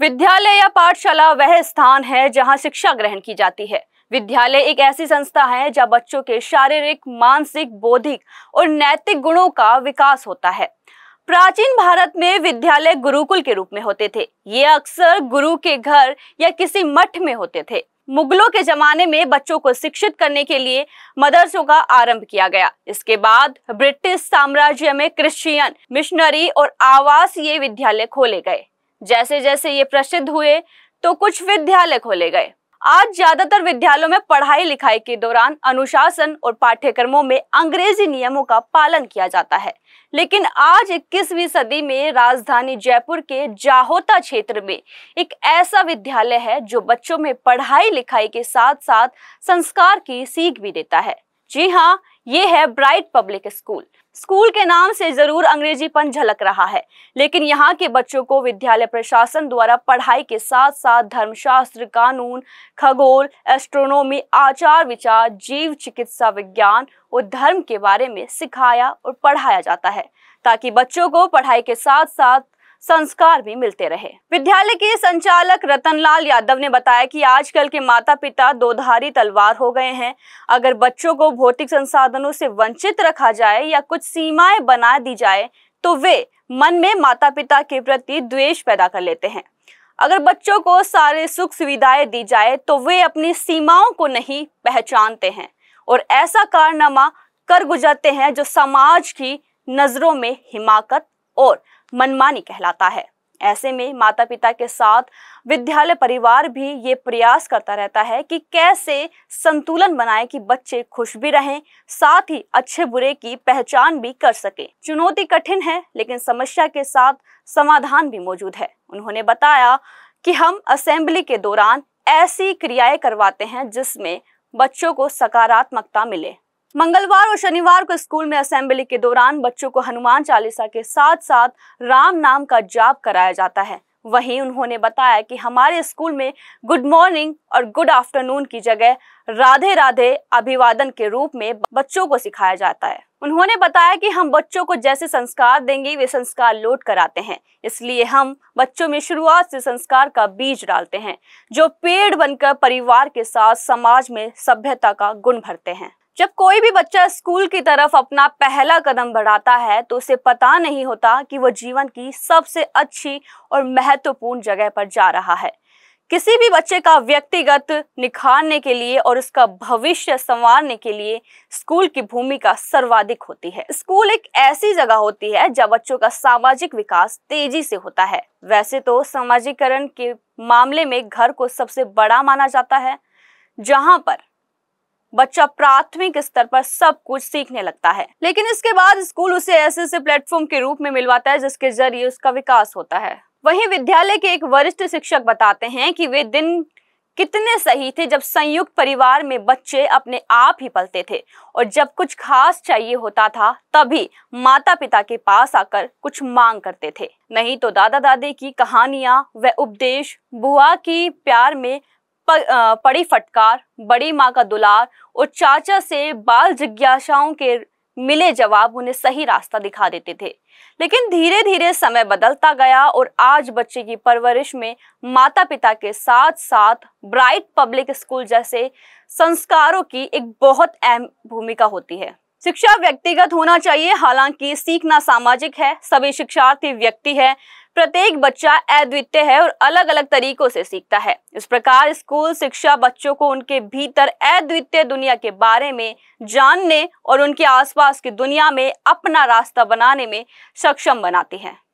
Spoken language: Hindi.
विद्यालय या पाठशाला वह स्थान है जहां शिक्षा ग्रहण की जाती है विद्यालय एक ऐसी संस्था है जहां बच्चों के शारीरिक मानसिक बौद्धिक और नैतिक गुणों का विकास होता है प्राचीन भारत में विद्यालय गुरुकुल के रूप में होते थे ये अक्सर गुरु के घर या किसी मठ में होते थे मुगलों के जमाने में बच्चों को शिक्षित करने के लिए मदरसों का आरंभ किया गया इसके बाद ब्रिटिश साम्राज्य में क्रिश्चियन मिशनरी और आवासीय विद्यालय खोले गए जैसे जैसे ये प्रसिद्ध हुए तो कुछ विद्यालय खोले गए आज ज्यादातर विद्यालयों में पढ़ाई लिखाई के दौरान अनुशासन और पाठ्यक्रमों में अंग्रेजी नियमों का पालन किया जाता है लेकिन आज 21वीं सदी में राजधानी जयपुर के जाहोता क्षेत्र में एक ऐसा विद्यालय है जो बच्चों में पढ़ाई लिखाई के साथ साथ संस्कार की सीख भी देता है जी हाँ ये है ब्राइट पब्लिक स्कूल स्कूल के नाम से जरूर अंग्रेजीपन झलक रहा है लेकिन यहाँ के बच्चों को विद्यालय प्रशासन द्वारा पढ़ाई के साथ साथ धर्मशास्त्र कानून खगोल एस्ट्रोनॉमी आचार विचार जीव चिकित्सा विज्ञान और धर्म के बारे में सिखाया और पढ़ाया जाता है ताकि बच्चों को पढ़ाई के साथ साथ संस्कार भी मिलते रहे विद्यालय के संचालक रतनलाल यादव ने बताया कि आजकल के माता पिता दोधारी तलवार हो गए हैं अगर बच्चों को भौतिक संसाधनों से वंचित रखा जाए या कुछ सीमाएं बना दी जाए तो वे मन में माता पिता के प्रति द्वेष पैदा कर लेते हैं अगर बच्चों को सारे सुख सुविधाएं दी जाए तो वे अपनी सीमाओं को नहीं पहचानते हैं और ऐसा कारनामा कर गुजरते हैं जो समाज की नजरों में हिमाकत और मनमानी कहलाता है ऐसे में माता पिता के साथ विद्यालय परिवार भी ये प्रयास करता रहता है कि कैसे संतुलन बनाए कि बच्चे खुश भी रहें साथ ही अच्छे बुरे की पहचान भी कर सके चुनौती कठिन है लेकिन समस्या के साथ समाधान भी मौजूद है उन्होंने बताया कि हम असेंबली के दौरान ऐसी क्रियाएं करवाते हैं जिसमें बच्चों को सकारात्मकता मिले मंगलवार और शनिवार को स्कूल में असेंबली के दौरान बच्चों को हनुमान चालीसा के साथ साथ राम नाम का जाप कराया जाता है वहीं उन्होंने बताया कि हमारे स्कूल में गुड मॉर्निंग और गुड आफ्टरनून की जगह राधे राधे अभिवादन के रूप में बच्चों को सिखाया जाता है उन्होंने बताया कि हम बच्चों को जैसे संस्कार देंगे वे संस्कार लौट कर आते हैं इसलिए हम बच्चों में शुरुआत से संस्कार का बीज डालते हैं जो पेड़ बनकर परिवार के साथ समाज में सभ्यता का गुण भरते हैं जब कोई भी बच्चा स्कूल की तरफ अपना पहला कदम बढ़ाता है तो उसे पता नहीं होता कि वह जीवन की सबसे अच्छी और महत्वपूर्ण जगह पर जा रहा है किसी भी बच्चे का व्यक्तिगत निखारने के लिए और उसका भविष्य संवारने के लिए स्कूल की भूमिका सर्वाधिक होती है स्कूल एक ऐसी जगह होती है जहाँ बच्चों का सामाजिक विकास तेजी से होता है वैसे तो सामाजिकरण के मामले में घर को सबसे बड़ा माना जाता है जहाँ पर बच्चा प्राथमिक स्तर पर सब कुछ सीखने लगता है लेकिन इसके बाद स्कूल उसे ऐसे ऐसे प्लेटफॉर्म के रूप में मिलवाता है जिसके जरिए उसका विकास होता है वहीं विद्यालय के एक वरिष्ठ शिक्षक बताते हैं कि वे दिन कितने सही थे जब संयुक्त परिवार में बच्चे अपने आप ही पलते थे और जब कुछ खास चाहिए होता था तभी माता पिता के पास आकर कुछ मांग करते थे नहीं तो दादा दादी की कहानियां व उपदेश बुआ की प्यार में पड़ी फटकार बड़ी माँ का दुलार और चाचा से बाल जिज्ञासाओं के मिले जवाब उन्हें सही रास्ता दिखा देते थे लेकिन धीरे धीरे समय बदलता गया और आज बच्चे की परवरिश में माता पिता के साथ साथ ब्राइट पब्लिक स्कूल जैसे संस्कारों की एक बहुत अहम भूमिका होती है शिक्षा व्यक्तिगत होना चाहिए हालांकि सीखना सामाजिक है सभी शिक्षार्थी व्यक्ति है प्रत्येक बच्चा अद्वितीय है और अलग अलग तरीकों से सीखता है इस प्रकार स्कूल शिक्षा बच्चों को उनके भीतर अद्वितीय दुनिया के बारे में जानने और उनके आसपास की दुनिया में अपना रास्ता बनाने में सक्षम बनाती है